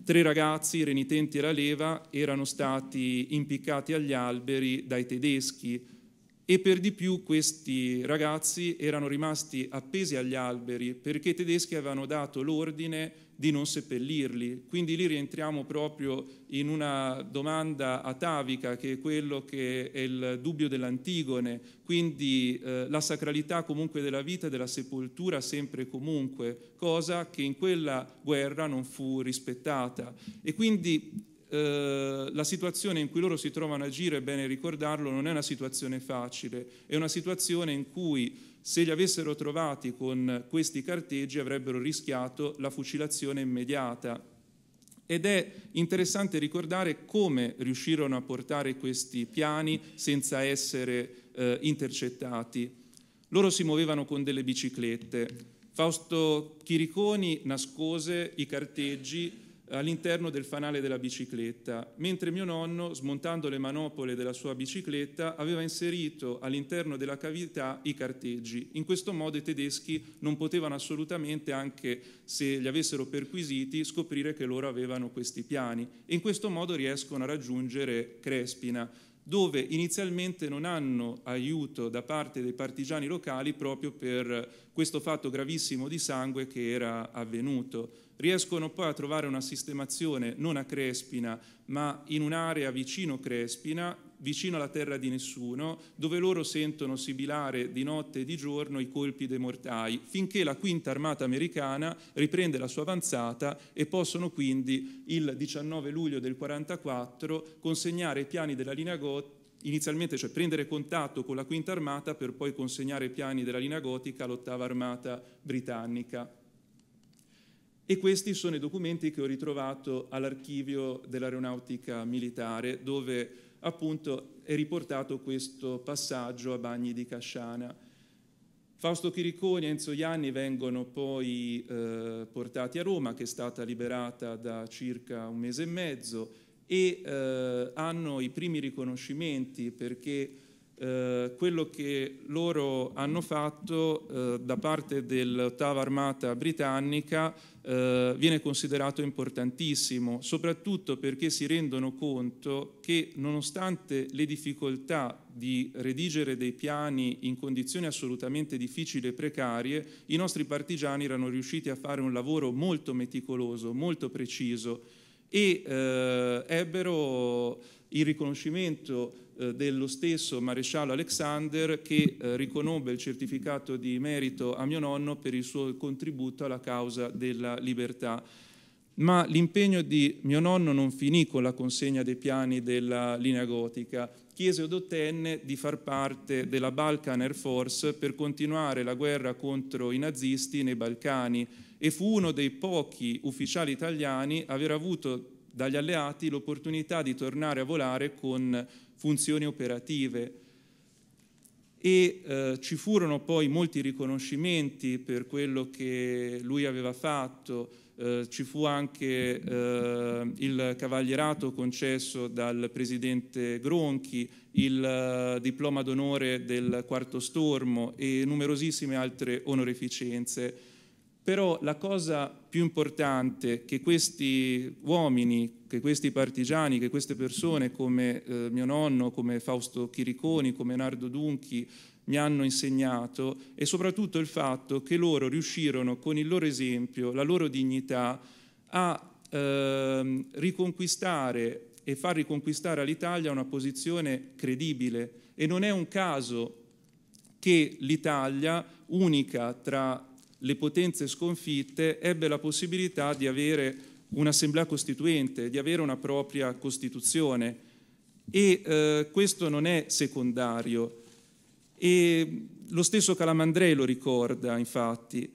tre ragazzi renitenti alla leva erano stati impiccati agli alberi dai tedeschi e per di più questi ragazzi erano rimasti appesi agli alberi perché i tedeschi avevano dato l'ordine di non seppellirli. Quindi lì rientriamo proprio in una domanda atavica che è quello che è il dubbio dell'Antigone, quindi eh, la sacralità comunque della vita e della sepoltura sempre e comunque, cosa che in quella guerra non fu rispettata. E quindi eh, la situazione in cui loro si trovano a agire, è bene ricordarlo, non è una situazione facile, è una situazione in cui se li avessero trovati con questi carteggi avrebbero rischiato la fucilazione immediata. Ed è interessante ricordare come riuscirono a portare questi piani senza essere eh, intercettati. Loro si muovevano con delle biciclette. Fausto Chiriconi nascose i carteggi all'interno del fanale della bicicletta, mentre mio nonno, smontando le manopole della sua bicicletta, aveva inserito all'interno della cavità i carteggi. In questo modo i tedeschi non potevano assolutamente, anche se li avessero perquisiti, scoprire che loro avevano questi piani. E in questo modo riescono a raggiungere Crespina, dove inizialmente non hanno aiuto da parte dei partigiani locali proprio per questo fatto gravissimo di sangue che era avvenuto. Riescono poi a trovare una sistemazione non a Crespina, ma in un'area vicino Crespina, vicino alla terra di nessuno, dove loro sentono sibilare di notte e di giorno i colpi dei mortai, finché la quinta armata americana riprende la sua avanzata e possono quindi il 19 luglio del 1944 consegnare i piani della linea gotica inizialmente cioè prendere contatto con la quinta armata per poi consegnare i piani della linea gotica all'ottava armata britannica. E questi sono i documenti che ho ritrovato all'archivio dell'aeronautica militare dove appunto è riportato questo passaggio a Bagni di Casciana. Fausto Chiriconi e Enzo Ianni vengono poi eh, portati a Roma, che è stata liberata da circa un mese e mezzo, e eh, hanno i primi riconoscimenti perché eh, quello che loro hanno fatto eh, da parte dell'ottava armata britannica eh, viene considerato importantissimo, soprattutto perché si rendono conto che nonostante le difficoltà di redigere dei piani in condizioni assolutamente difficili e precarie, i nostri partigiani erano riusciti a fare un lavoro molto meticoloso, molto preciso e eh, ebbero il riconoscimento eh, dello stesso maresciallo Alexander che eh, riconobbe il certificato di merito a mio nonno per il suo contributo alla causa della libertà. Ma l'impegno di mio nonno non finì con la consegna dei piani della linea gotica. Chiese ed ottenne di far parte della Balkan Air Force per continuare la guerra contro i nazisti nei Balcani e fu uno dei pochi ufficiali italiani a aver avuto dagli alleati l'opportunità di tornare a volare con funzioni operative. E eh, ci furono poi molti riconoscimenti per quello che lui aveva fatto, eh, ci fu anche eh, il cavalierato concesso dal presidente Gronchi, il eh, diploma d'onore del quarto stormo e numerosissime altre onorificenze. Però la cosa più importante che questi uomini, che questi partigiani, che queste persone come eh, mio nonno, come Fausto Chiriconi, come Nardo Dunchi mi hanno insegnato è soprattutto il fatto che loro riuscirono con il loro esempio, la loro dignità a eh, riconquistare e far riconquistare all'Italia una posizione credibile e non è un caso che l'Italia, unica tra le potenze sconfitte, ebbe la possibilità di avere un'assemblea costituente, di avere una propria Costituzione e eh, questo non è secondario. E lo stesso Calamandrei lo ricorda, infatti.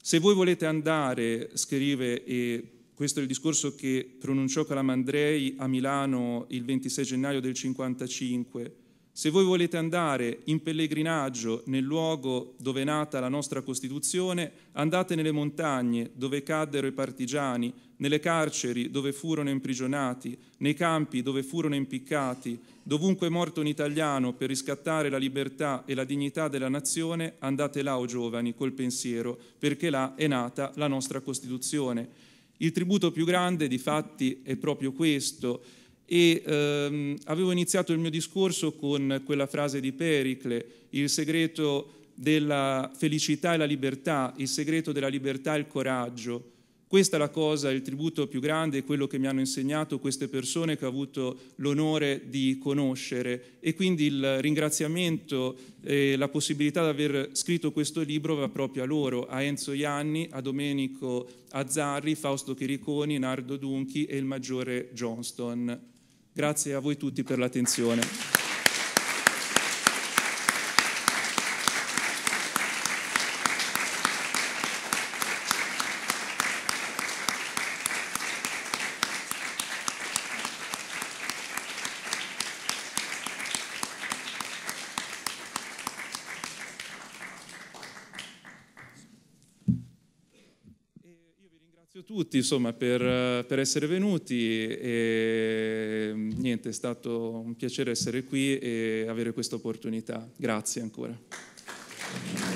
Se voi volete andare, scrive, e questo è il discorso che pronunciò Calamandrei a Milano il 26 gennaio del 1955, se voi volete andare in pellegrinaggio nel luogo dove è nata la nostra Costituzione, andate nelle montagne dove caddero i partigiani, nelle carceri dove furono imprigionati, nei campi dove furono impiccati, dovunque è morto un italiano per riscattare la libertà e la dignità della nazione, andate là, o oh giovani, col pensiero, perché là è nata la nostra Costituzione. Il tributo più grande, di fatti, è proprio questo e ehm, avevo iniziato il mio discorso con quella frase di Pericle, il segreto della felicità è la libertà, il segreto della libertà è il coraggio. Questa è la cosa, il tributo più grande, quello che mi hanno insegnato queste persone che ho avuto l'onore di conoscere e quindi il ringraziamento e la possibilità di aver scritto questo libro va proprio a loro, a Enzo Ianni, a Domenico Azzarri, Fausto Chiriconi, Nardo Dunchi e il maggiore Johnston. Grazie a voi tutti per l'attenzione. tutti insomma, per, eh, per, essere venuti e mm, niente, è stato un piacere essere qui e avere questa opportunità. Grazie ancora.